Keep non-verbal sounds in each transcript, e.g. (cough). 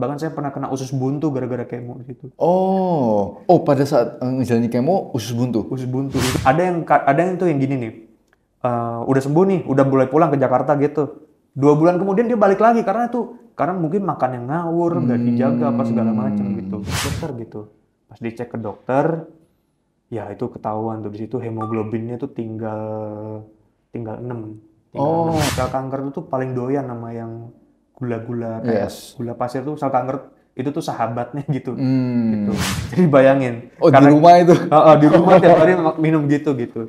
Bahkan saya pernah kena usus buntu gara-gara kemo gitu. Oh, oh pada saat menjalani eh, kemo usus buntu. Usus buntu. Ada yang ada yang tuh yang gini nih. Uh, udah sembuh nih, udah mulai pulang ke Jakarta gitu. Dua bulan kemudian dia balik lagi karena itu karena mungkin makan yang ngawur, nggak hmm. dijaga apa segala macam hmm. gitu. Dokter gitu. Pas dicek ke dokter, ya itu ketahuan tuh di situ hemoglobinnya tuh tinggal tinggal enam oh. kanker itu tuh paling doyan sama yang gula-gula kayak yes. gula pasir tuh kanker itu tuh sahabatnya gitu. Hmm. gitu. Jadi bayangin. Oh karena, di rumah itu? Uh, uh, di rumah tiap hari (laughs) minum gitu gitu.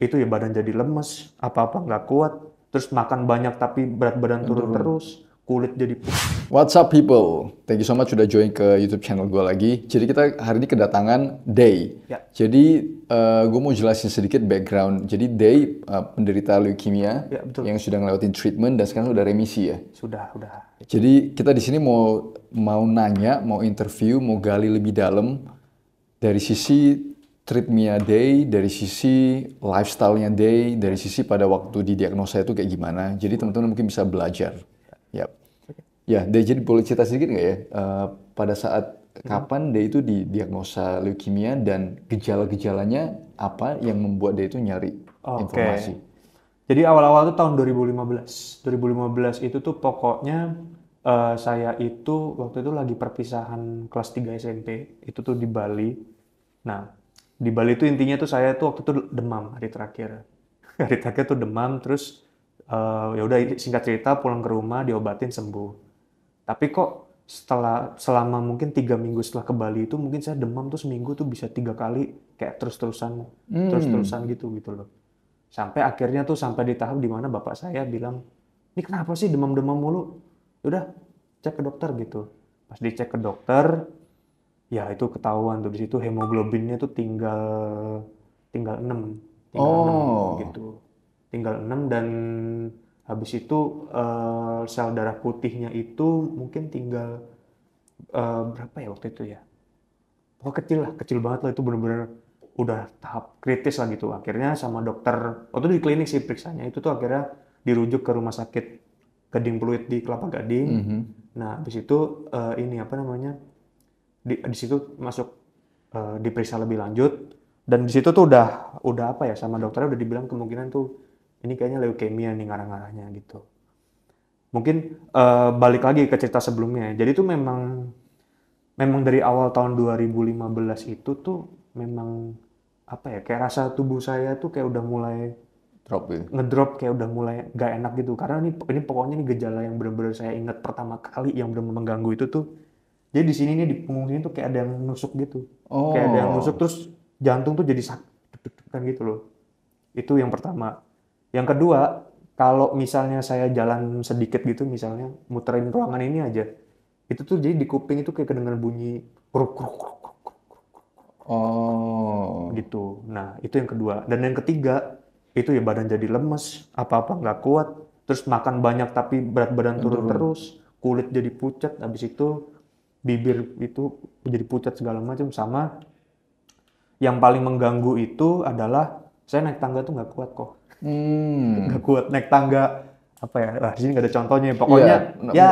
itu ya badan jadi lemes, apa-apa nggak kuat, terus makan banyak tapi berat badan turun, turun. terus kulit jadi putih. What's up people? Thank you so much sudah join ke YouTube channel gue lagi. Jadi kita hari ini kedatangan Day. Ya. Jadi uh, eh, gue mau jelasin sedikit background. Jadi Day uh, penderita leukemia ya, betul. yang sudah ngelewatin treatment dan sekarang sudah remisi ya. Sudah, sudah. Jadi kita di sini mau mau nanya, mau interview, mau gali lebih dalam dari sisi treatmentnya Day, dari sisi lifestyle-nya Day, dari sisi pada waktu didiagnosa itu kayak gimana. Jadi teman-teman mungkin bisa belajar. Yap. Ya, dia jadi boleh cerita sedikit nggak ya? Uh, pada saat kapan dia itu didiagnosa leukemia dan gejala-gejalanya apa yang membuat dia itu nyari okay. informasi? Jadi awal-awal itu tahun 2015. 2015 itu tuh pokoknya uh, saya itu waktu itu lagi perpisahan kelas 3 SMP. Itu tuh di Bali. Nah, di Bali itu intinya tuh saya tuh waktu itu demam hari terakhir. (laughs) hari terakhir tuh demam terus uh, ya udah singkat cerita pulang ke rumah diobatin sembuh tapi kok setelah selama mungkin tiga minggu setelah ke Bali itu mungkin saya demam tuh seminggu tuh bisa tiga kali kayak terus terusan hmm. terus terusan gitu gitu loh sampai akhirnya tuh sampai di tahap dimana bapak saya bilang ini kenapa sih demam demam mulu ya udah cek ke dokter gitu pas dicek ke dokter ya itu ketahuan tuh di situ hemoglobinnya tuh tinggal tinggal enam tinggal oh. gitu tinggal enam dan habis itu uh, sel darah putihnya itu mungkin tinggal uh, berapa ya waktu itu ya pokoknya kecil lah kecil banget lah itu bener-bener udah tahap kritis lah gitu akhirnya sama dokter waktu itu di klinik sih periksanya itu tuh akhirnya dirujuk ke rumah sakit Gading Pluit di Kelapa Gading mm -hmm. nah habis itu uh, ini apa namanya di, di situ masuk uh, diperiksa lebih lanjut dan di situ tuh udah udah apa ya sama dokternya udah dibilang kemungkinan tuh ini kayaknya leukemia nih ngarang-ngarangnya gitu. Mungkin uh, balik lagi ke cerita sebelumnya. Ya. Jadi itu memang memang dari awal tahun 2015 itu tuh memang apa ya kayak rasa tubuh saya tuh kayak udah mulai drop ya? ngedrop kayak udah mulai gak enak gitu karena ini ini pokoknya ini gejala yang benar-benar saya ingat pertama kali yang benar-benar mengganggu itu tuh jadi di sini nih di punggung sini tuh kayak ada yang nusuk gitu oh. kayak ada yang oh. nusuk terus jantung tuh jadi sakit kan gitu loh itu yang pertama yang kedua, kalau misalnya saya jalan sedikit gitu misalnya muterin ruangan ini aja itu tuh jadi di kuping itu kayak kedengeran bunyi kruk kruk kruk kruk kruk oh gitu nah itu yang kedua dan yang ketiga itu ya badan jadi lemes apa-apa nggak kuat terus makan banyak tapi berat badan turun, turun terus kulit jadi pucat habis itu bibir itu jadi pucat segala macam sama yang paling mengganggu itu adalah saya naik tangga tuh nggak kuat kok hmm. nggak kuat naik tangga apa ya lah sini nggak ada contohnya pokoknya yeah. ya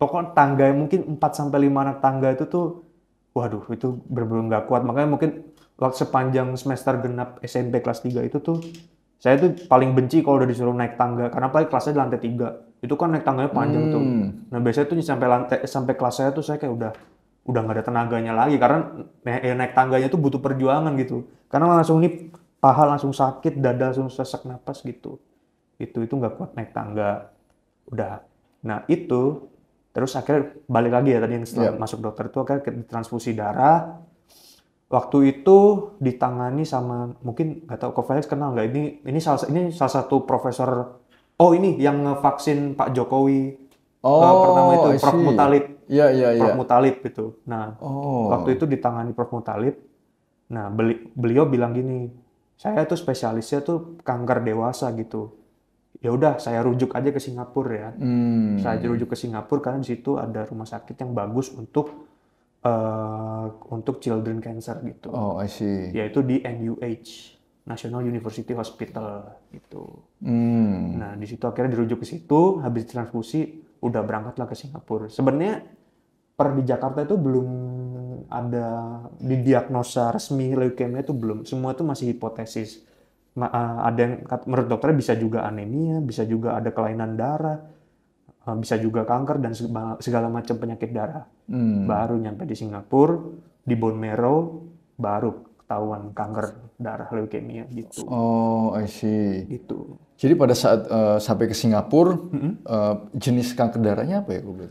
pokok tangga mungkin 4 sampai lima anak tangga itu tuh waduh itu benar nggak kuat makanya mungkin waktu sepanjang semester genap SMP kelas 3 itu tuh saya tuh paling benci kalau udah disuruh naik tangga karena paling kelasnya di lantai tiga itu kan naik tangganya panjang hmm. tuh nah biasanya tuh sampai lantai sampai kelas saya tuh saya kayak udah udah nggak ada tenaganya lagi karena naik, ya, naik tangganya tuh butuh perjuangan gitu karena langsung nih paha langsung sakit, dada langsung sesak napas gitu. Itu itu nggak kuat naik tangga. Udah. Nah, itu terus akhirnya balik lagi ya tadi yang setelah yeah. masuk dokter itu akhirnya transfusi darah. Waktu itu ditangani sama mungkin nggak tahu Ko Felix kenal nggak ini ini salah ini salah satu profesor oh ini yang vaksin Pak Jokowi oh, uh, pertama itu Prof Mutalib Iya, iya, iya. Prof Mutalib itu Nah, oh. waktu itu ditangani Prof Mutalib. Nah, beli, beliau bilang gini, saya tuh spesialisnya tuh kanker dewasa gitu ya udah saya rujuk aja ke Singapura ya. Hmm. Saya rujuk ke Singapura karena di situ ada rumah sakit yang bagus untuk uh, untuk children cancer gitu. Oh, I see. Yaitu di NUH, National University Hospital gitu. Hmm. Nah, di situ akhirnya dirujuk ke situ, habis transfusi udah berangkatlah ke Singapura. Sebenarnya per di Jakarta itu belum ada didiagnosa resmi leukemia itu belum. Semua itu masih hipotesis. Eh, ada yang menurut dokternya bisa juga anemia, bisa juga ada kelainan darah, eh, bisa juga kanker dan segala macam penyakit darah. Hmm. Baru nyampe di Singapura, di bone marrow baru ketahuan kanker darah leukemia gitu. Oh, I see. Gitu. Jadi pada saat uh, sampai ke Singapura, mm -hmm. uh, jenis kanker darahnya apa ya? Gue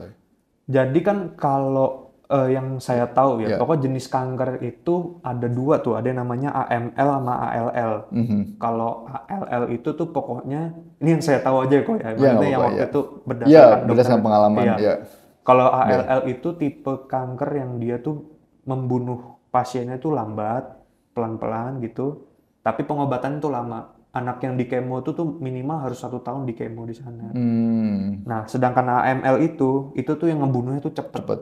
Jadi kan kalau uh, yang saya tahu ya, yeah. pokoknya jenis kanker itu ada dua tuh, ada yang namanya AML sama ALL. Mm -hmm. Kalau ALL itu tuh pokoknya ini yang saya tahu aja ya, kok ya, yeah, yang waktu yeah. itu berdasarkan, yeah, dokter, berdasarkan pengalaman. Yeah. Yeah. Kalau ALL ya. yeah. itu tipe kanker yang dia tuh membunuh pasiennya tuh lambat, pelan-pelan gitu, tapi pengobatan tuh lama. Anak yang di kemo itu tuh minimal harus satu tahun di kemo di sana. Hmm. Nah, sedangkan AML itu, itu tuh yang ngebunuhnya tuh cepet. cepet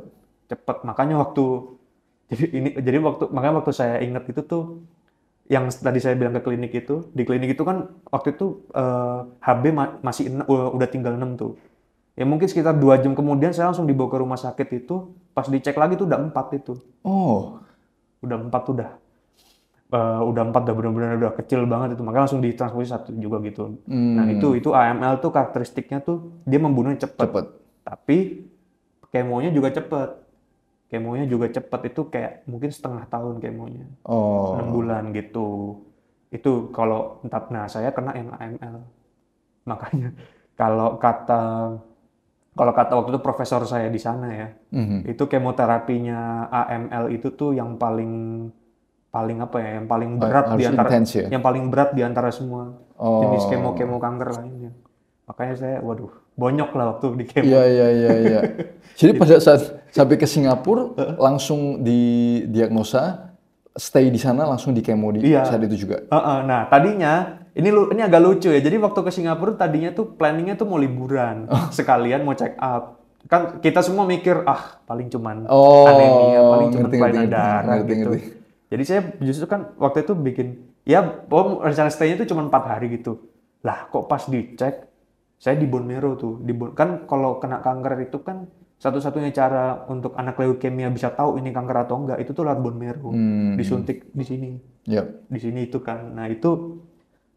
cepet makanya waktu jadi ini jadi waktu makanya waktu saya ingat itu tuh yang tadi saya bilang ke klinik itu di klinik itu kan waktu itu uh, eh, HB ma masih udah tinggal 6 tuh ya mungkin sekitar dua jam kemudian saya langsung dibawa ke rumah sakit itu pas dicek lagi tuh udah empat itu oh udah empat udah uh, udah empat udah benar-benar udah kecil banget itu makanya langsung ditransfusi satu juga gitu nah, hmm. nah itu itu AML tuh karakteristiknya tuh dia membunuhnya cepet, cepet. tapi kemonya juga cepet kemonya juga cepet itu kayak mungkin setengah tahun kemonya oh. 6 bulan gitu itu kalau entah nah saya kena yang AML makanya kalau kata kalau kata waktu itu profesor saya di sana ya mm-hmm. itu kemoterapinya AML itu tuh yang paling paling apa ya yang paling berat Harus di antara ya? yang paling berat di semua oh. jenis kemo kemo kanker lainnya makanya saya waduh bonyok lah waktu di iya, kemo iya iya iya (laughs) jadi pada saat sampai ke Singapura langsung di diagnosa stay di sana langsung di kemo di iya. saat itu juga. Uh, uh, nah tadinya ini lu ini agak lucu ya. Jadi waktu ke Singapura tadinya tuh planningnya tuh mau liburan oh. sekalian mau check up. Kan kita semua mikir ah paling cuman oh, anemia, paling cuman ngerti, darah ngerti, gitu. Ngerti. Jadi saya justru kan waktu itu bikin ya oh, rencana staynya tuh cuma empat hari gitu. Lah kok pas dicek saya di bone marrow tuh di bone, kan kalau kena kanker itu kan satu-satunya cara untuk anak leukemia bisa tahu ini kanker atau enggak itu tuh lewat bone marrow hmm. disuntik di sini yep. di sini itu kan nah itu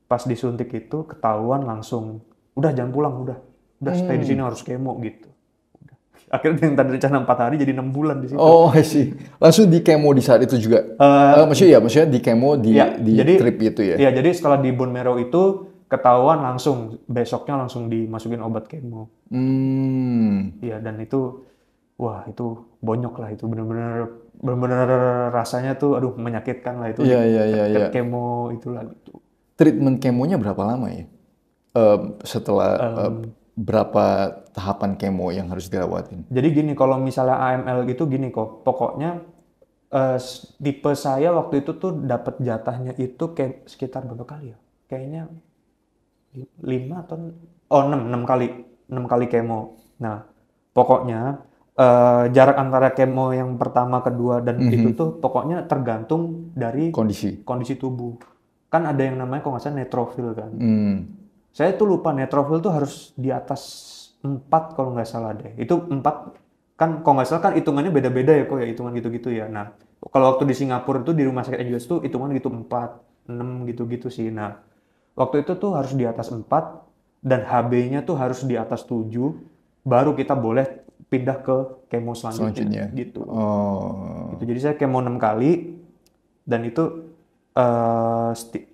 pas disuntik itu ketahuan langsung udah jangan pulang udah udah hmm. stay di hmm. sini harus kemo gitu akhirnya yang tadi rencana empat hari jadi enam bulan di sini. oh sih, langsung di kemo di saat itu juga uh, uh, maksudnya ya maksudnya di kemo di ya, di jadi, trip itu ya ya jadi setelah di bone marrow itu ketahuan langsung besoknya langsung dimasukin obat kemo Hmm. Iya, dan itu wah itu bonyok lah itu bener-bener benar-benar rasanya tuh aduh menyakitkan lah itu. Iya iya iya. iya. Kemo itulah gitu. Treatment kemonya berapa lama ya? Uh, setelah um, uh, berapa tahapan kemo yang harus dilewatin? Jadi gini kalau misalnya AML gitu gini kok pokoknya uh, tipe saya waktu itu tuh dapat jatahnya itu kayak sekitar berapa kali ya? Kayaknya lima atau oh enam enam kali 6 kali kemo. Nah, pokoknya uh, jarak antara kemo yang pertama, kedua dan mm -hmm. itu tuh pokoknya tergantung dari kondisi kondisi tubuh. Kan ada yang namanya kok nggak salah netrofil kan. Mm. Saya tuh lupa netrofil tuh harus di atas 4 kalau nggak salah deh. Itu 4 kan kalau nggak salah kan hitungannya beda-beda ya kok ya hitungan gitu-gitu ya. Nah, kalau waktu di Singapura itu di rumah sakit NUS tuh hitungan gitu 4, 6 gitu-gitu sih. Nah, waktu itu tuh harus di atas 4 dan HB-nya tuh harus di atas 7 baru kita boleh pindah ke kemo selanjutnya, selanjutnya. gitu. Oh. Gitu. Jadi saya kemo 6 kali dan itu uh,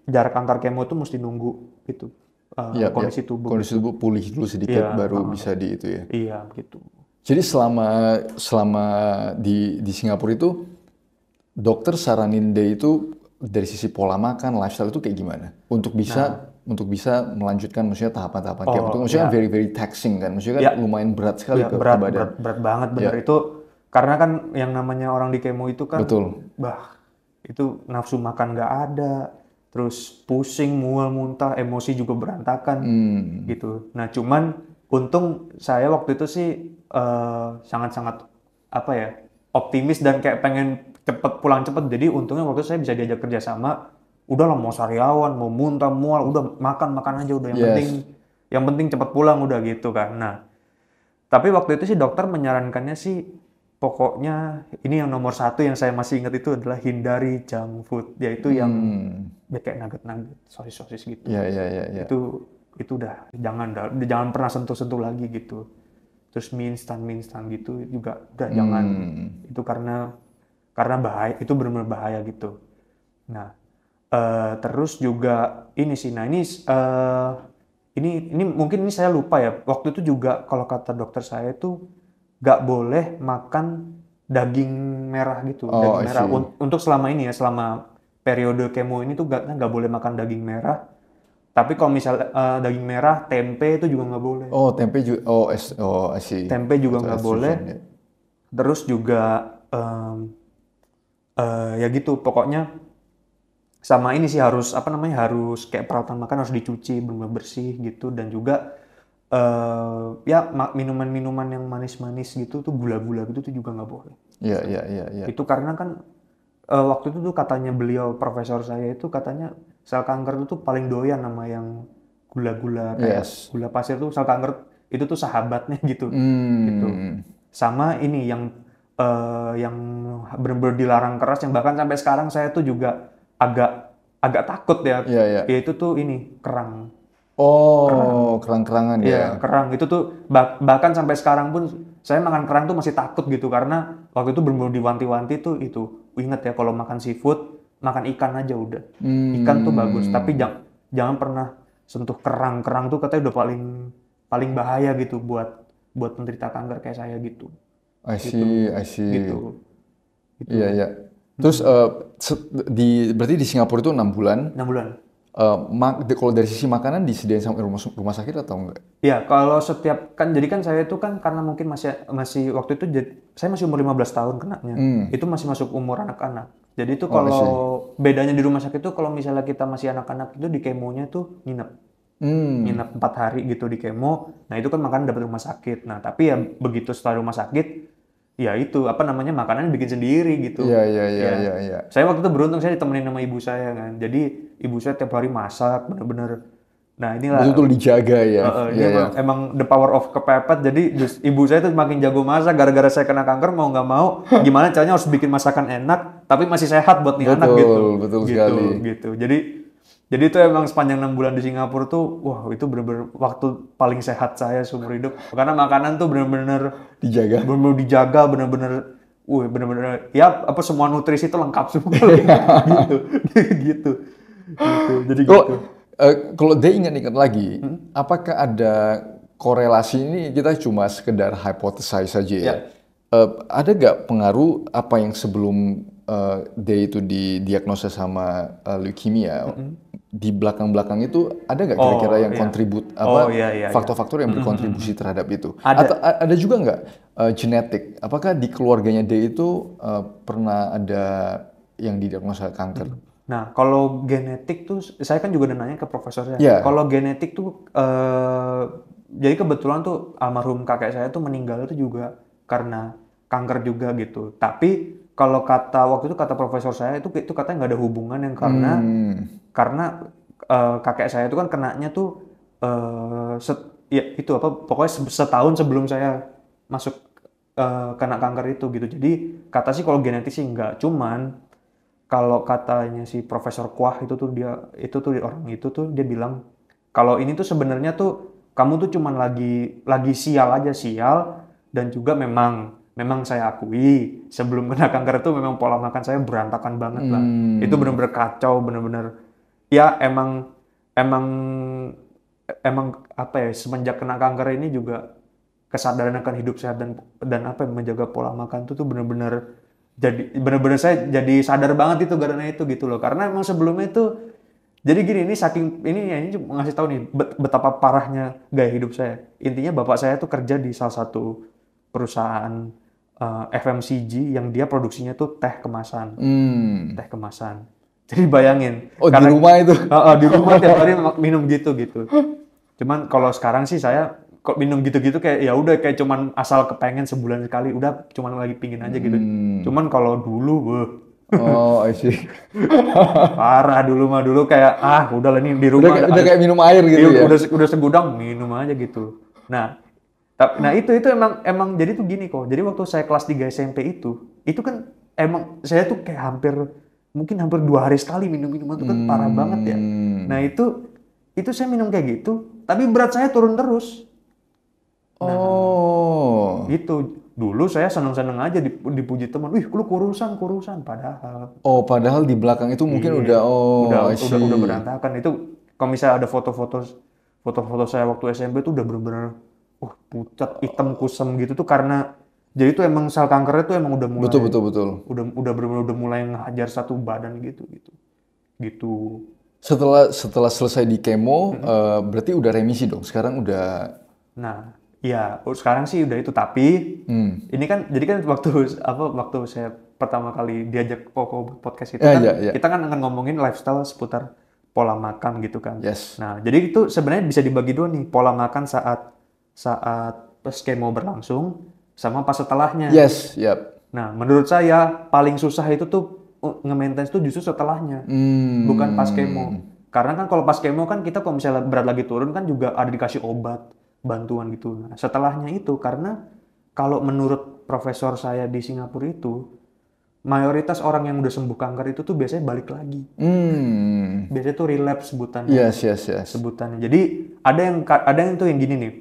jarak antar kemo itu mesti nunggu gitu. Uh, ya, kondisi ya. tubuh. Gitu. Kondisi tubuh pulih dulu sedikit ya, baru uh, bisa di itu ya. Iya, gitu. Jadi selama selama di di Singapura itu dokter saranin dia itu dari sisi pola makan, lifestyle itu kayak gimana? Untuk bisa nah, untuk bisa melanjutkan maksudnya tahapan-tahapan oh, tiap itu maksudnya yeah. Kan very very taxing kan maksudnya kan ya. lumayan berat sekali ya, ke, berat, badan berat, berat banget benar yeah. itu karena kan yang namanya orang di kemo itu kan betul bah itu nafsu makan nggak ada terus pusing mual muntah emosi juga berantakan hmm. gitu nah cuman untung saya waktu itu sih sangat eh, sangat-sangat apa ya optimis dan kayak pengen cepet pulang cepet jadi untungnya waktu itu saya bisa diajak kerjasama udahlah mau sariawan mau muntah mual udah makan makan aja udah yang yes. penting yang penting cepat pulang udah gitu kan nah tapi waktu itu sih dokter menyarankannya sih pokoknya ini yang nomor satu yang saya masih ingat itu adalah hindari junk food yaitu yang hmm. yang kayak nugget nugget sosis sosis gitu yeah, yeah, yeah, yeah. itu itu udah jangan jangan pernah sentuh sentuh lagi gitu terus mie instan mie instan gitu juga udah hmm. jangan itu karena karena bahaya itu benar-benar bahaya gitu nah Uh, terus juga ini sih, nah ini uh, ini ini mungkin ini saya lupa ya. Waktu itu juga kalau kata dokter saya itu nggak boleh makan daging merah gitu, oh, daging merah untuk selama ini ya, selama periode kemo ini tuh nggak nggak boleh makan daging merah. Tapi kalau misal uh, daging merah, tempe itu juga nggak boleh. Oh tempe juga, oh es, oh Tempe juga nggak boleh. Terus juga um, uh, ya gitu, pokoknya sama ini sih harus apa namanya harus kayak peralatan makan harus dicuci benar bersih gitu dan juga uh, ya minuman-minuman yang manis-manis gitu tuh gula-gula gitu tuh juga nggak boleh. Iya iya iya. Ya. Itu karena kan uh, waktu itu tuh katanya beliau profesor saya itu katanya sel kanker itu tuh paling doyan nama yang gula-gula kayak yes. gula pasir tuh sel kanker itu tuh sahabatnya (laughs) gitu hmm. gitu sama ini yang uh, yang benar-benar dilarang keras yang bahkan sampai sekarang saya tuh juga agak agak takut ya. Iya, iya. Yaitu tuh ini kerang. Oh, kerang-kerangan iya, ya. Iya, kerang itu tuh bah bahkan sampai sekarang pun saya makan kerang tuh masih takut gitu karena waktu itu belum diwanti-wanti tuh itu inget ya kalau makan seafood makan ikan aja udah hmm. ikan tuh bagus tapi jangan jangan pernah sentuh kerang kerang tuh katanya udah paling paling bahaya gitu buat buat penderita kanker kayak saya gitu. I gitu. see, gitu. I see. Gitu. Iya, gitu. iya. iya. Terus uh, di berarti di Singapura itu enam bulan. Enam bulan. Uh, eh, mak, kalau dari sisi makanan disediain sama rumah, rumah sakit atau enggak? Iya, kalau setiap kan jadi kan saya itu kan karena mungkin masih masih waktu itu jadi, saya masih umur 15 tahun kena, Hmm. Itu masih masuk umur anak-anak. Jadi itu oh, kalau oh, bedanya di rumah sakit itu kalau misalnya kita masih anak-anak itu di kemonya tuh nginep. Hmm. Nginep 4 hari gitu di kemo. Nah, itu kan makan dapat rumah sakit. Nah, tapi ya begitu setelah rumah sakit ya itu apa namanya makanan bikin sendiri gitu. Iya iya iya ya. iya. Ya. Saya waktu itu beruntung saya ditemenin sama ibu saya kan. Jadi ibu saya tiap hari masak bener-bener. Nah inilah. Betul dijaga ya. Uh, uh, ya, ya. Emang, emang the power of kepepet. Jadi ibu saya itu makin jago masak. Gara-gara saya kena kanker mau nggak mau. Gimana caranya harus bikin masakan enak tapi masih sehat buat nih betul, anak gitu. Betul betul gitu, sekali. Gitu. Jadi jadi itu emang sepanjang enam bulan di Singapura tuh, wah itu bener-bener waktu paling sehat saya seumur hidup. Karena makanan tuh bener-bener dijaga, bener-bener dijaga, bener-bener, wah bener-bener, ya apa semua nutrisi itu lengkap semua, iya. (laughs) gitu, (laughs) gitu, gitu. Jadi oh, gitu. Kalau, uh, eh, kalau dia ingat-ingat lagi, hmm? apakah ada korelasi ini kita cuma sekedar hipotesis saja ya? Yeah. Ya. Uh, ada nggak pengaruh apa yang sebelum uh, dia itu didiagnosa sama uh, leukemia, mm -hmm di belakang-belakang itu ada nggak kira-kira oh, yang iya. kontribut oh, apa faktor-faktor oh, iya, iya, iya. faktor yang mm-hmm, berkontribusi mm-hmm. terhadap itu? Ada. Atau ada juga nggak uh, genetik? Apakah di keluarganya dia itu uh, pernah ada yang didiagnosa kanker? Mm-hmm. Nah, kalau genetik tuh saya kan juga udah nanya ke profesor saya. Yeah. Kalau genetik tuh uh, jadi kebetulan tuh almarhum kakek saya tuh meninggal itu juga karena kanker juga gitu. Tapi kalau kata waktu itu kata profesor saya itu itu katanya nggak ada hubungan yang karena hmm karena uh, kakek saya itu kan kenanya tuh uh, set, ya itu apa pokoknya setahun sebelum saya masuk uh, kena kanker itu gitu. Jadi kata sih kalau genetis sih nggak cuman kalau katanya si Profesor Kuah itu tuh dia itu tuh orang itu tuh dia bilang kalau ini tuh sebenarnya tuh kamu tuh cuman lagi lagi sial aja sial dan juga memang memang saya akui sebelum kena kanker itu memang pola makan saya berantakan banget lah. Hmm. Itu benar-benar kacau, benar-benar ya emang emang emang apa ya semenjak kena kanker ini juga kesadaran akan hidup sehat dan dan apa ya, menjaga pola makan itu tuh bener-bener jadi bener-bener saya jadi sadar banget itu karena itu gitu loh karena emang sebelumnya itu jadi gini ini saking ini ya ini ngasih tahu nih betapa parahnya gaya hidup saya intinya bapak saya tuh kerja di salah satu perusahaan uh, eh, FMCG yang dia produksinya tuh teh kemasan hmm. teh kemasan jadi bayangin. Oh karena, di rumah itu? Uh, (laughs) uh, di rumah tiap (laughs) hari minum gitu gitu. Cuman kalau sekarang sih saya kok minum gitu-gitu kayak ya udah kayak cuman asal kepengen sebulan sekali udah cuman lagi pingin aja gitu. Hmm. Cuman kalau dulu, beuh, Oh, I see. (laughs) Parah dulu mah dulu kayak ah udah lah nih di rumah. Udah, udah kayak minum air gitu iya, ya. Udah udah segudang minum aja gitu. Nah, nah itu itu emang emang jadi tuh gini kok. Jadi waktu saya kelas 3 SMP itu, itu kan emang saya tuh kayak hampir mungkin hampir dua hari sekali minum minuman itu kan hmm. parah banget ya. Hmm. Nah itu itu saya minum kayak gitu, tapi berat saya turun terus. Nah, oh. itu Dulu saya seneng-seneng aja dipuji teman, wih lu kurusan, kurusan. Padahal. Oh, padahal di belakang itu mungkin iya, udah, oh. Udah, udah, udah udah berantakan. Itu kalau misalnya ada foto-foto foto-foto saya waktu SMP itu udah bener-bener, Oh, uh, pucat, hitam, kusam gitu tuh karena jadi itu emang sel kankernya tuh emang udah mulai betul betul betul udah udah -bener udah mulai ngehajar satu badan gitu gitu gitu. Setelah setelah selesai di kemo hmm. uh, berarti udah remisi dong sekarang udah. Nah ya sekarang sih udah itu. Tapi hmm. ini kan, jadi kan waktu apa waktu saya pertama kali diajak Koko podcast itu yeah, kan, yeah, yeah. kita kan akan ngomongin lifestyle seputar pola makan gitu kan. Yes. Nah, jadi itu sebenarnya bisa dibagi dua nih, pola makan saat saat skemo berlangsung sama pas setelahnya. Yes, yep. Nah, menurut saya paling susah itu tuh uh, nge-maintenance tuh justru setelahnya, hmm. bukan pas kemo. Karena kan kalau pas kemo kan kita kalau misalnya berat lagi turun kan juga ada dikasih obat, bantuan gitu. Nah, setelahnya itu karena kalau menurut profesor saya di Singapura itu mayoritas orang yang udah sembuh kanker itu tuh biasanya balik lagi. Hmm. Biasanya tuh relapse sebutannya. Yes, yes, yes. Sebutannya. Jadi ada yang ada yang tuh yang gini nih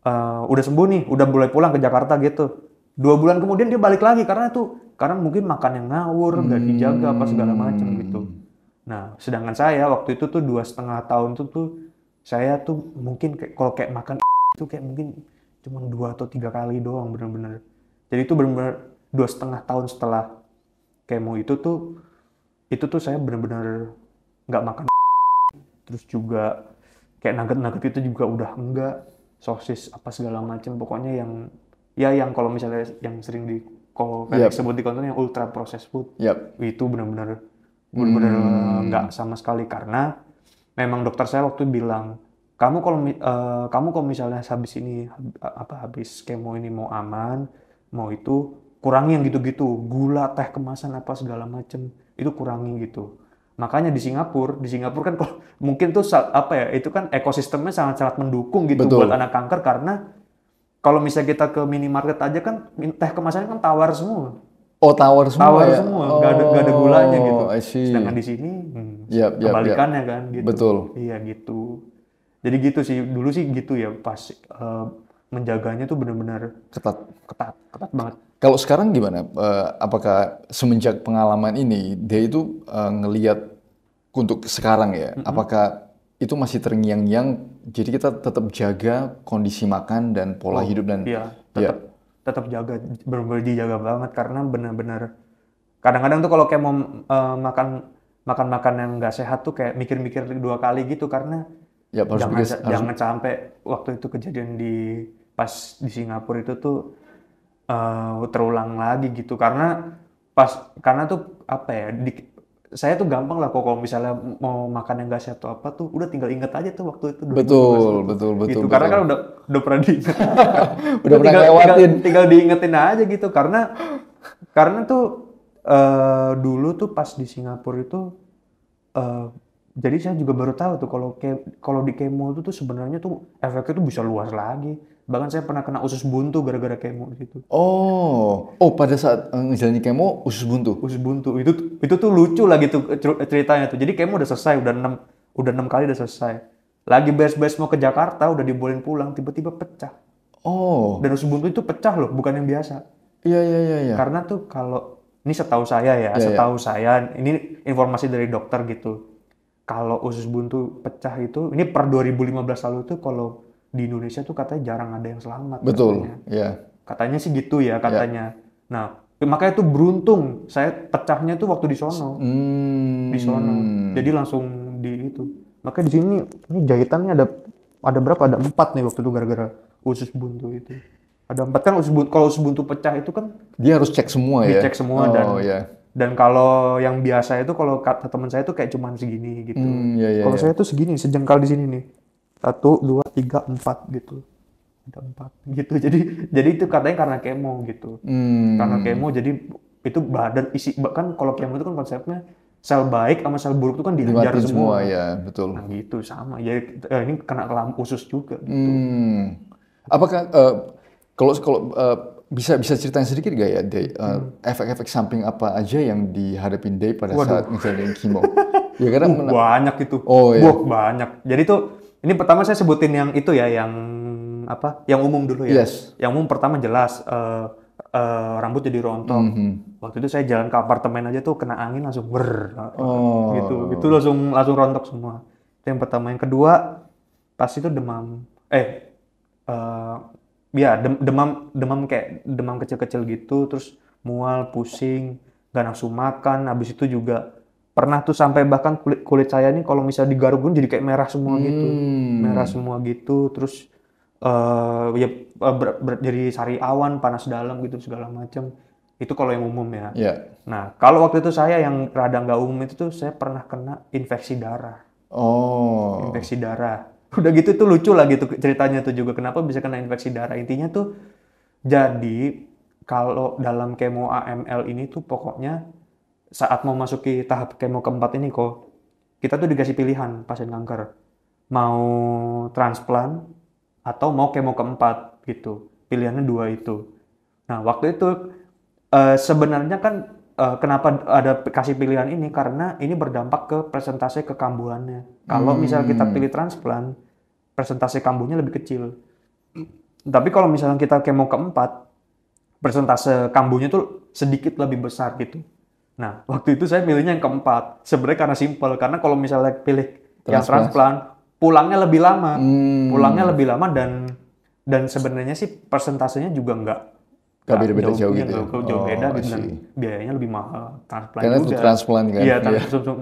Eh, udah sembuh nih, udah mulai pulang ke Jakarta gitu. Dua bulan kemudian dia balik lagi karena itu karena mungkin makan yang ngawur, nggak hmm. dijaga apa segala macam hmm. gitu. Nah, sedangkan saya waktu itu tuh dua setengah tahun tuh tuh saya tuh mungkin kayak kalau kayak makan (laughs) itu kayak mungkin cuma dua atau tiga kali doang bener-bener. Jadi itu bener-bener dua setengah tahun setelah kemo itu tuh itu tuh saya bener-bener nggak makan (laughs) terus juga kayak nugget-nugget itu juga udah enggak sosis apa segala macam pokoknya yang ya yang kalau misalnya yang sering di kalau yep. sebut di konten yang ultra processed food yep. itu benar-benar benar-benar hmm. nggak hmm. sama sekali karena memang dokter saya waktu bilang kamu kalau uh, kamu kalau misalnya habis ini apa habis kemo ini mau aman mau itu kurangi yang gitu-gitu gula teh kemasan apa segala macem itu kurangi gitu Makanya di Singapura, di Singapura kan kalau (laughs) mungkin tuh apa ya, itu kan ekosistemnya sangat-sangat mendukung gitu Betul. buat anak kanker karena kalau misalnya kita ke minimarket aja kan teh kemasannya kan tawar semua. Oh tawar semua Tawar ya? semua, oh, gak, ada, gak ada gulanya gitu. Sedangkan di sini hmm, yep, yep, kebalikannya yep. kan gitu. Betul. Iya gitu. Jadi gitu sih, dulu sih gitu ya pas uh, menjaganya tuh bener-bener ketat. Ketat, ketat banget. Kalau sekarang gimana? Eh, apakah semenjak pengalaman ini dia itu eh, ngeliat ngelihat untuk sekarang ya, apakah itu masih terngiang-ngiang? Jadi kita tetap jaga kondisi makan dan pola oh, hidup dan iya, tetap ya. tetap jaga benar-benar dijaga banget karena benar-benar kadang-kadang tuh kalau kayak mau uh, makan makan makan yang nggak sehat tuh kayak mikir-mikir dua kali gitu karena ya, harus jangan jangan sampai waktu itu kejadian di pas di Singapura itu tuh uh, terulang lagi gitu karena pas karena tuh apa ya di, saya tuh gampang lah kok kalau misalnya mau makan yang gak sehat atau apa tuh udah tinggal inget aja tuh waktu itu betul betul betul gitu betul, karena kan udah udah pernah diinget (laughs) udah pernah lewatin tinggal, tinggal diingetin aja gitu karena karena tuh uh, dulu tuh pas di Singapura itu uh, jadi saya juga baru tahu tuh kalau kalau di kemo itu tuh sebenarnya tuh efeknya tuh bisa luas lagi Bahkan saya pernah kena usus buntu gara-gara kemo gitu. Oh, oh pada saat misalnya eh, kemo usus buntu. Usus buntu itu itu tuh lucu lah gitu eh, eh, ceritanya tuh. Jadi kemo udah selesai, udah enam udah enam kali udah selesai. Lagi beres-beres mau ke Jakarta, udah dibolehin pulang, tiba-tiba pecah. Oh. Dan usus buntu itu pecah loh, bukan yang biasa. Iya iya iya. iya. Karena tuh kalau ini setahu saya ya, ya setahu ya. saya ini informasi dari dokter gitu. Kalau usus buntu pecah itu, ini per 2015 lalu tuh kalau di Indonesia tuh katanya jarang ada yang selamat. Betul. Katanya, yeah. katanya sih gitu ya iya. katanya. Yeah. Nah makanya tuh beruntung saya pecahnya tuh waktu di sono, hmm. di sono. Jadi langsung di itu. Makanya di sini ini jahitannya ada ada berapa? Ada empat nih waktu itu gara-gara usus buntu itu. Ada empat kan usus buntu. Kalau usus buntu pecah itu kan dia harus cek semua ya. Dicek semua oh, dan iya. yeah. Dan kalau yang biasa itu kalau kata teman saya itu kayak cuman segini gitu. Hmm, yeah, yeah, kalau yeah. saya itu segini, sejengkal di sini nih satu dua tiga empat gitu ada empat gitu jadi jadi itu katanya karena kemo gitu hmm. karena kemo jadi itu badan isi bahkan kalau kemo itu kan konsepnya sel baik sama sel buruk itu kan dihajar semua. semua ya betul nah gitu sama ya eh, ini kena kelam usus juga gitu. hmm. apakah uh, kalau uh, bisa bisa ceritain sedikit gak ya efek-efek uh, hmm. efek-efek samping apa aja yang dihadapin Day pada Waduh. saat misalnya kimo ya karena uh, banyak itu oh, iya. banyak jadi tuh ini pertama saya sebutin yang itu ya, yang apa? Yang umum dulu ya. Yes. Yang umum pertama jelas uh, uh, rambut jadi rontok. Mm -hmm. Waktu itu saya jalan ke apartemen aja tuh kena angin langsung ber gitu. oh. gitu. gitu langsung langsung rontok semua. Itu yang pertama. Yang kedua pas itu demam. Eh uh, ya demam demam kayak demam kecil-kecil gitu terus mual, pusing, gak nafsu makan, habis itu juga pernah tuh sampai bahkan kulit kulit saya nih kalau misalnya digaruk pun jadi kayak merah semua gitu. hmm. gitu merah semua gitu terus uh, ya eh, ber, ber, dari sari awan panas dalam gitu segala macam itu kalau yang umum ya yeah. nah kalau waktu itu saya yang rada nggak umum itu tuh saya pernah kena infeksi darah oh infeksi darah (laughs) udah gitu tuh lucu lah gitu ceritanya tuh juga kenapa bisa kena infeksi darah intinya tuh jadi kalau dalam kemo AML ini tuh pokoknya saat mau masuki tahap kemo keempat ini kok kita tuh dikasih pilihan pasien kanker mau transplant atau mau kemo keempat gitu pilihannya dua itu nah waktu itu uh, sebenarnya kan uh, kenapa ada kasih pilihan ini karena ini berdampak ke presentase kekambuhannya kalau hmm. misal kita hmm. pilih transplant presentase kambuhnya lebih kecil tapi kalau misalnya kita kemo keempat presentase kambuhnya tuh sedikit lebih besar gitu Nah, waktu itu saya milihnya yang keempat. Sebenarnya karena simple, karena kalau misalnya pilih transplant. yang transplant, pulangnya lebih lama. Hmm. Pulangnya lebih lama dan dan sebenarnya sih persentasenya juga nggak Gak beda-beda jauh, jauh ya, gitu. Jauh, jauh, ya? jauh beda oh, gitu dan biayanya lebih mahal transplant Karena juga. transplant kan. Iya, iya. trans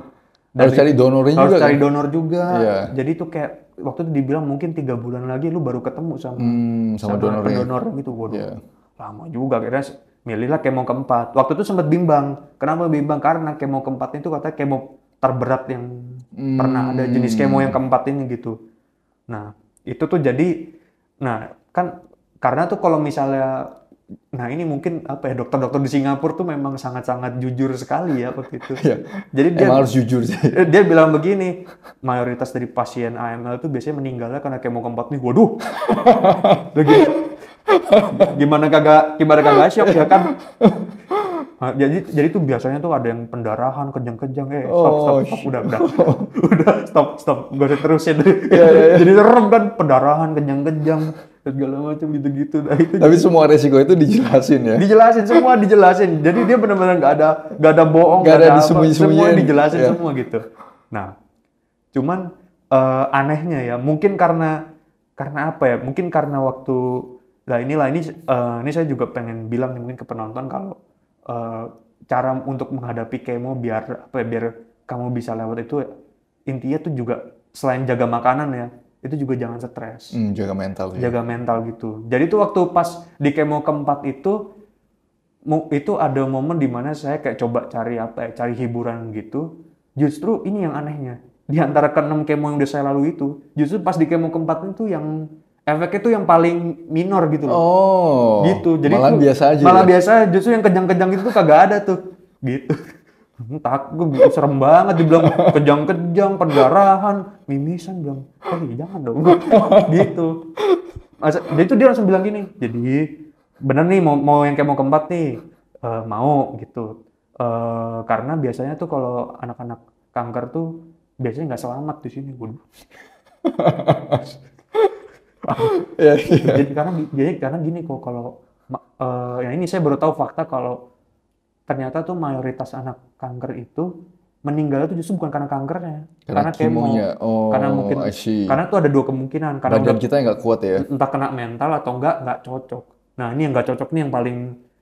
harus cari donornya juga. Harus cari kan? donor juga. Yeah. Jadi itu kayak waktu itu dibilang mungkin tiga bulan lagi lu baru ketemu sama hmm, sama, sama donor gitu. Waduh. Yeah. Lama juga akhirnya milihlah kemo keempat. Waktu itu sempat bimbang. Kenapa bimbang? Karena kemo keempat itu katanya kemo terberat yang hmm. pernah ada jenis kemo yang hmm. keempat ini gitu. Nah, itu tuh jadi nah kan karena tuh kalau misalnya nah ini mungkin apa ya dokter-dokter di Singapura tuh memang sangat-sangat jujur sekali ya waktu itu. (laughs) Ya, jadi dia harus jujur sih. (laughs) Dia bilang begini, mayoritas dari pasien AML tuh biasanya meninggalnya karena kemo keempat nih. Waduh. (laughs) Lagi (laughs) gimana kagak gimana kagak siap ya kan (laughs) ah, jadi jadi tuh biasanya tuh ada yang pendarahan kejang-kejang eh stop oh, stop, stop, stop udah udah (laughs) udah stop stop gak usah terusin iya, iya, iya. jadi serem kan pendarahan kejang-kejang segala macam gitu-gitu nah, tapi jadi, semua resiko itu dijelasin ya dijelasin semua dijelasin jadi dia benar-benar nggak ada nggak ada bohong nggak ada, ada disembunyi semua dijelasin ya. semua gitu nah cuman uh, anehnya ya mungkin karena karena apa ya mungkin karena waktu Nah inilah ini uh, ini saya juga pengen bilang nih mungkin ke penonton kalau uh, cara untuk menghadapi kemo biar apa ya, biar kamu bisa lewat itu intinya tuh juga selain jaga makanan ya itu juga jangan stres. Hmm, jaga mental. Ya. Jaga mental gitu. Jadi tuh waktu pas di kemo keempat itu itu ada momen dimana saya kayak coba cari apa ya cari hiburan gitu. Justru ini yang anehnya di antara keenam kemo yang udah saya lalu itu justru pas di kemo keempat itu yang efeknya tuh yang paling minor gitu loh. Oh. Gitu. Jadi malah tuh, biasa aja. Malah ya? biasa justru yang kejang-kejang itu tuh kagak ada tuh. Gitu. (laughs) Tak, gue serem banget dibilang kejang-kejang, pendarahan, mimisan bilang, oh iya jangan dong, (laughs) gitu. Masa, jadi itu dia langsung bilang gini, jadi bener nih mau, mau yang kayak mau keempat nih, uh, mau gitu. Uh, karena biasanya tuh kalau anak-anak kanker tuh biasanya nggak selamat di sini, gue. (laughs) (laughs) yeah, yeah. Jadi, karena jadi karena gini kok kalau uh, eh, yang ini saya baru tahu fakta kalau ternyata tuh mayoritas anak kanker itu meninggal itu justru bukan karena kankernya karena, karena kemo oh, karena mungkin karena tuh ada dua kemungkinan karena badan udah, kita nggak kuat ya entah kena mental atau nggak nggak cocok nah ini yang nggak cocok nih yang paling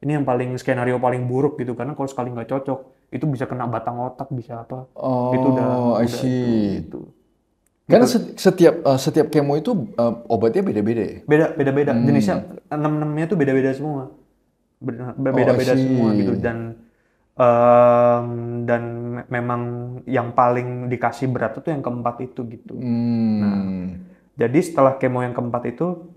ini yang paling skenario paling buruk gitu karena kalau sekali nggak cocok itu bisa kena batang otak bisa apa oh, itu udah, oh, udah itu karena gitu. setiap uh, setiap kemo itu uh, obatnya beda-beda ya? Beda beda-beda hmm. jenisnya enam enamnya tuh beda-beda semua. Beda-beda oh, semua gitu dan um, dan memang yang paling dikasih berat itu yang keempat itu gitu. Hmm. Nah, jadi setelah kemo yang keempat itu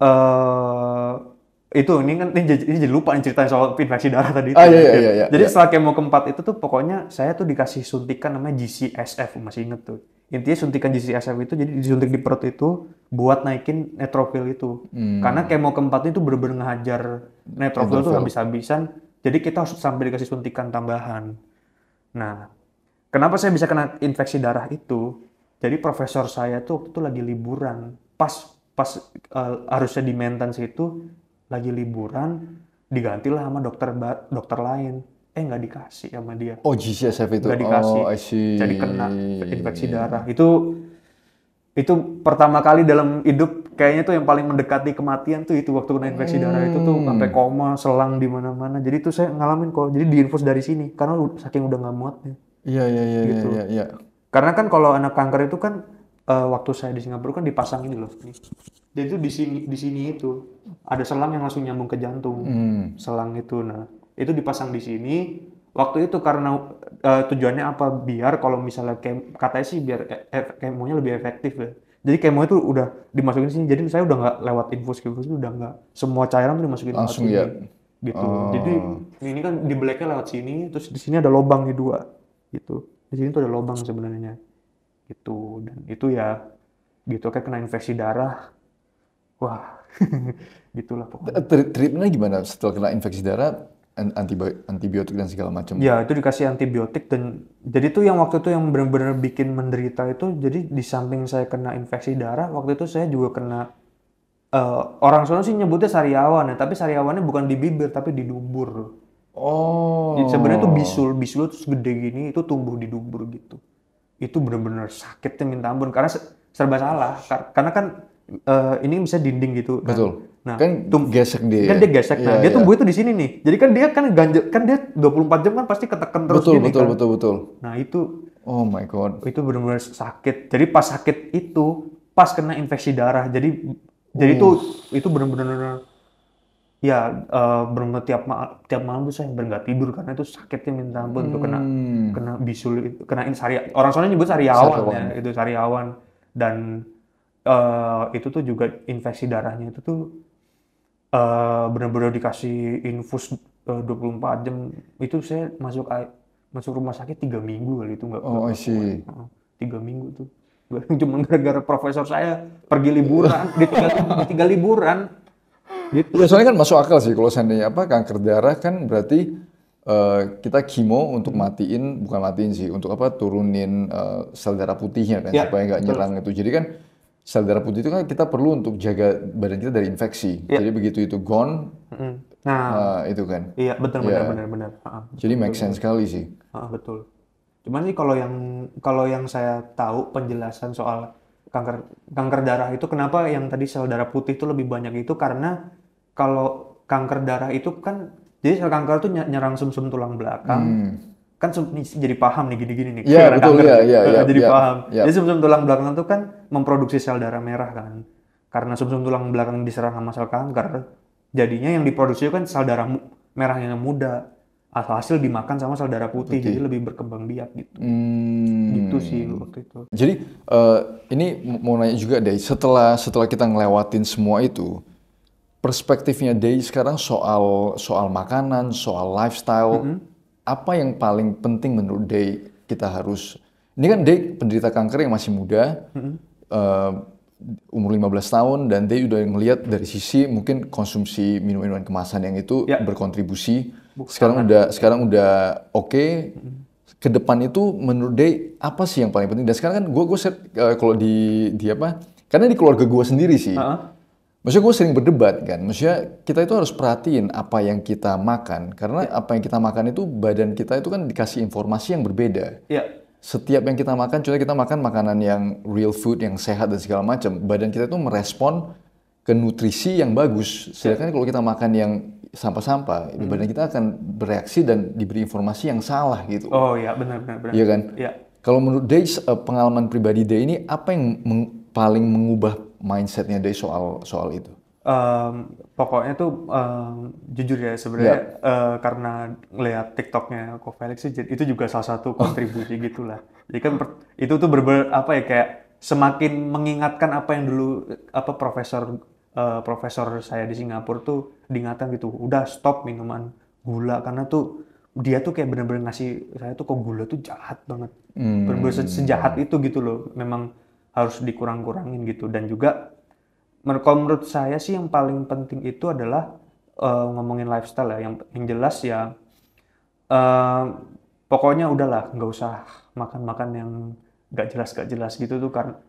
uh, itu ini kan ini jadi, ini jadi lupa nih ceritanya soal infeksi darah tadi. Ah, itu. Ya. iya, iya, iya, iya, Jadi iya. setelah kemo keempat itu tuh pokoknya saya tuh dikasih suntikan namanya GCSF masih inget tuh intinya suntikan GCSF itu jadi disuntik di perut itu buat naikin netrofil itu hmm. karena kemo keempatnya itu bener-bener ngehajar netrofil itu habis-habisan jadi kita harus sampai dikasih suntikan tambahan nah kenapa saya bisa kena infeksi darah itu jadi profesor saya tuh waktu itu lagi liburan pas pas uh, harusnya di maintenance itu lagi liburan digantilah sama dokter dokter lain eh nggak dikasih sama dia. Oh GCSF itu. Nggak dikasih. Oh, Jadi kena infeksi darah. Itu itu pertama kali dalam hidup kayaknya tuh yang paling mendekati kematian tuh itu waktu kena infeksi hmm. darah itu tuh hmm. sampai koma, selang di mana-mana. Jadi tuh saya ngalamin kok. Jadi diinfus dari sini karena saking udah nggak muat ya. Iya iya iya iya gitu. iya, iya. Karena kan kalau anak kanker itu kan uh, waktu saya di Singapura kan dipasang ini loh. Ini. Jadi itu di sini di sini itu ada selang yang langsung nyambung ke jantung. Hmm. Selang itu nah itu dipasang di sini waktu itu karena uh, tujuannya apa biar kalau misalnya kem, katanya sih biar e e kemonya lebih efektif ya jadi kemo itu udah dimasukin sini jadi saya udah nggak lewat infus infus udah nggak semua cairan tuh dimasukin langsung ya gitu oh. jadi ini kan di blacknya lewat sini terus di sini ada lobang di dua gitu di sini tuh ada lobang sebenarnya gitu dan itu ya gitu kayak kena infeksi darah wah (laughs) gitulah pokoknya. Treatmentnya gimana setelah kena infeksi darah? antibiotik dan segala macam. Ya, itu dikasih antibiotik dan jadi tuh yang waktu itu yang benar-benar bikin menderita itu jadi di samping saya kena infeksi darah, waktu itu saya juga kena uh, orang sono sih nyebutnya sariawan ya, tapi sariawannya bukan di bibir tapi di dubur. Oh. sebenarnya tuh bisul, bisul itu gede gini itu tumbuh di dubur gitu. Itu benar-benar sakitnya minta ampun karena serba salah. Karena kan uh, ini bisa dinding gitu. Kan. Betul. Nah, kan tum gesek dia. Ya? Kan dia gesek. Nah, iya, dia iya. tumbuh itu di sini nih. Jadi kan dia kan ganjel kan dia 24 jam kan pasti ketekan terus betul, gini betul, kan. Betul, betul, betul. Nah, itu Oh my god. Itu benar-benar sakit. Jadi pas sakit itu pas kena infeksi darah. Jadi uh. jadi itu itu benar-benar ya uh, tiap malam tiap malam bisa yang benar tidur karena itu sakitnya minta ampun hmm. tuh kena hmm. kena bisul itu kena insari orang soalnya nyebut sariawan, ya, sariawan. ya itu sariawan dan uh, itu tuh juga infeksi darahnya itu tuh Eh, benar-benar dikasih infus eh, uh, 24 jam itu saya masuk masuk rumah sakit tiga minggu kali itu nggak oh, tiga minggu tuh (laughs) cuma gara-gara profesor saya pergi liburan di tiga liburan gitu. ya soalnya kan masuk akal sih kalau seandainya apa kanker darah kan berarti uh, kita kimo untuk hmm. matiin bukan matiin sih untuk apa turunin uh, sel darah putihnya kan ya, supaya nggak nyerang itu jadi kan sel darah putih itu kan kita perlu untuk jaga badan kita dari infeksi. Yeah. Jadi begitu itu gone, mm nah uh, itu kan. Iya benar benar iya. benar benar. Uh, Jadi betul, make sense betul. sekali sih. Uh, betul. Cuman sih kalau yang kalau yang saya tahu penjelasan soal kanker kanker darah itu kenapa yang tadi sel darah putih itu lebih banyak itu karena kalau kanker darah itu kan jadi sel kanker itu nyerang sumsum -sum tulang belakang. Hmm kan jadi paham nih gini-gini nih. Iya, betul. Iya, iya, gitu. yeah, (laughs) Jadi yeah, paham. Ya. Jadi sumsum tulang belakang itu kan memproduksi sel darah merah kan. Karena sumsum tulang belakang diserang sama sel kanker, jadinya yang diproduksi kan sel darah merah yang muda. Asal hasil dimakan sama sel darah putih, okay. jadi lebih berkembang biak gitu. Hmm. Gitu sih waktu itu. Jadi uh, ini mau nanya juga deh, setelah setelah kita ngelewatin semua itu, perspektifnya Day sekarang soal soal makanan, soal lifestyle, mm -hmm apa yang paling penting menurut Day kita harus ini kan Day penderita kanker yang masih muda hmm. uh, umur 15 tahun dan Day udah melihat dari sisi mungkin konsumsi minum-minuman kemasan yang itu ya. berkontribusi Bukan sekarang kan. udah sekarang udah oke okay. hmm. ke depan itu menurut Day apa sih yang paling penting dan sekarang kan gue gue uh, eh, kalau di di apa karena di keluarga gue sendiri sih uh -huh Maksudnya gue sering berdebat kan, maksudnya kita itu harus perhatiin apa yang kita makan karena ya. apa yang kita makan itu badan kita itu kan dikasih informasi yang berbeda. Iya. Setiap yang kita makan, contohnya kita makan makanan yang real food yang sehat dan segala macam, badan kita itu merespon ke nutrisi yang bagus. Sedangkan ya. kalau kita makan yang sampah-sampah, ya hmm. badan kita akan bereaksi dan diberi informasi yang salah gitu. Oh iya, benar benar Iya kan? Iya. Kalau menurut Dave eh, pengalaman pribadi Day ini apa yang paling mengubah mindsetnya dia soal soal itu? Um, pokoknya tuh um, jujur ya sebenarnya yeah. Ya. uh, karena lihat TikToknya Ko Felix sih itu juga salah satu oh. kontribusi gitulah. Jadi kan itu tuh berber apa ya kayak semakin mengingatkan apa yang dulu apa profesor uh, profesor saya di Singapura tuh diingatkan gitu. Udah stop minuman gula karena tuh dia tuh kayak bener-bener ngasih saya tuh kok gula tuh jahat banget. Hmm. Bener-bener sejahat itu gitu loh. Memang harus dikurang-kurangin gitu dan juga kalau menurut saya sih yang paling penting itu adalah uh, ngomongin lifestyle ya yang, yang jelas ya uh, pokoknya udahlah nggak usah makan-makan yang nggak jelas gak jelas gitu tuh kan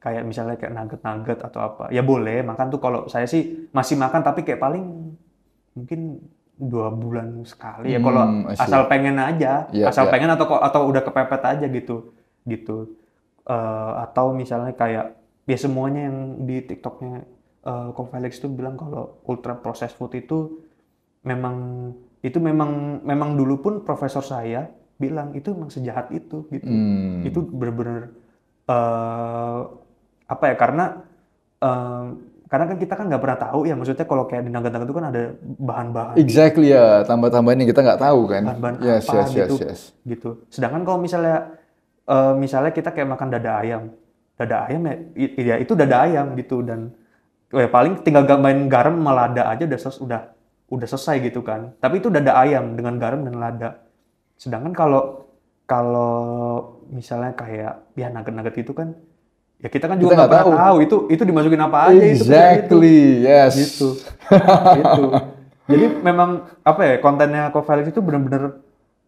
kayak misalnya kayak nugget-nugget atau apa ya boleh makan tuh kalau saya sih masih makan tapi kayak paling mungkin dua bulan sekali ya hmm, kalau hmm, asal pengen aja yeah, asal yeah. pengen atau atau udah kepepet aja gitu gitu uh, atau misalnya kayak ya semuanya yang di TikToknya uh, Kong itu bilang kalau ultra processed food itu memang itu memang memang dulu pun profesor saya bilang itu memang sejahat itu gitu hmm. itu benar-benar uh, eh, apa ya karena uh, karena kan kita kan nggak pernah tahu ya maksudnya kalau kayak di naga-naga itu kan ada bahan-bahan exactly ya tambah tambah ini kita nggak tahu kan bahan-bahan yes, apa yes, gitu yes, yes. gitu sedangkan kalau misalnya uh, misalnya kita kayak makan dada ayam dada ayam ya, ya itu dada ayam gitu dan oh ya paling tinggal main garam melada aja udah selesai udah udah selesai gitu kan tapi itu dada ayam dengan garam dan lada sedangkan kalau kalau misalnya kayak ya nugget-nugget itu kan ya kita kan juga nggak tahu. tahu itu itu dimasukin apa aja exactly, itu Exactly, yes gitu, gitu. jadi memang apa ya kontennya Kofelix itu benar-benar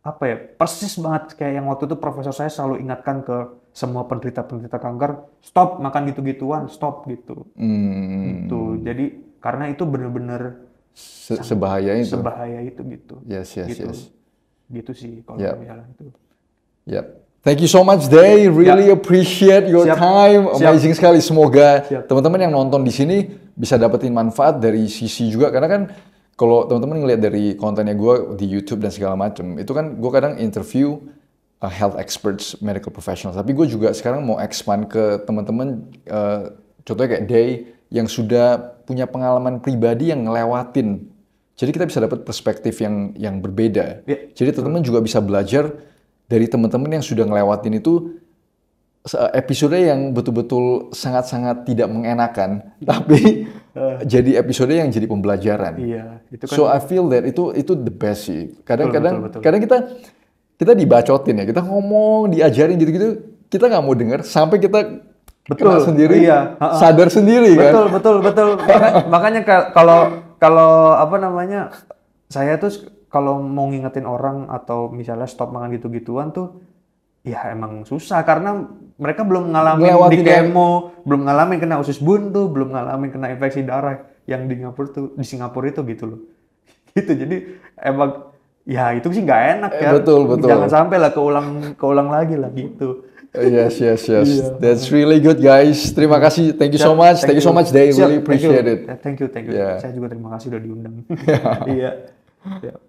apa ya persis banget kayak yang waktu itu profesor saya selalu ingatkan ke semua penderita-penderita kanker stop makan gitu-gituan stop gitu hmm. itu jadi karena itu benar-benar Se sebahaya itu sebahaya itu gitu yes yes gitu. yes gitu sih kalau yep. misalnya itu yep. Thank you so much, Day. Really Siap. appreciate your Siap. time. Amazing Siap. sekali. Semoga teman-teman yang nonton di sini bisa dapetin manfaat dari sisi juga, karena kan kalau teman-teman ngelihat dari kontennya gue di YouTube dan segala macam, itu kan gue kadang interview uh, health experts, medical professionals. Tapi gue juga sekarang mau expand ke teman-teman, uh, contohnya kayak Day yang sudah punya pengalaman pribadi yang ngelewatin. Jadi kita bisa dapat perspektif yang yang berbeda. Yeah. Jadi teman-teman juga bisa belajar dari teman-teman yang sudah ngelewatin itu episode yang betul-betul sangat-sangat tidak mengenakan, (laughs) tapi Eh. jadi episode yang jadi pembelajaran. Iya, itu kan. So I feel that itu itu the best sih. Kadang-kadang kadang, kadang kita kita dibacotin ya, kita ngomong, diajarin gitu-gitu, kita nggak mau dengar sampai kita betul Kena sendiri, iya, sadar sendiri betul, kan. Betul, betul, betul. (laughs) Makanya kalau kalau apa namanya saya tuh kalau mau ngingetin orang atau misalnya stop makan gitu-gituan tuh ya emang susah karena mereka belum ngalamin Lewat di ya. kemo, belum ngalamin kena usus buntu, belum ngalamin kena infeksi darah yang di Singapura tuh di Singapura itu gitu loh. (laughs) Gitu. Jadi emang ya itu sih nggak enak ya. Betul, betul. Jangan sampai lah keulang keulang lagi lah gitu. Oh, yes, yes, (laughs) yes. yeah. That's really good guys. Terima iya. kasih. Thank you so much. Thank, thank you so much. They really appreciate thank it. Thank you, thank you. Yeah. Saya juga terima kasih udah diundang. (laughs) Iya. yeah. yeah.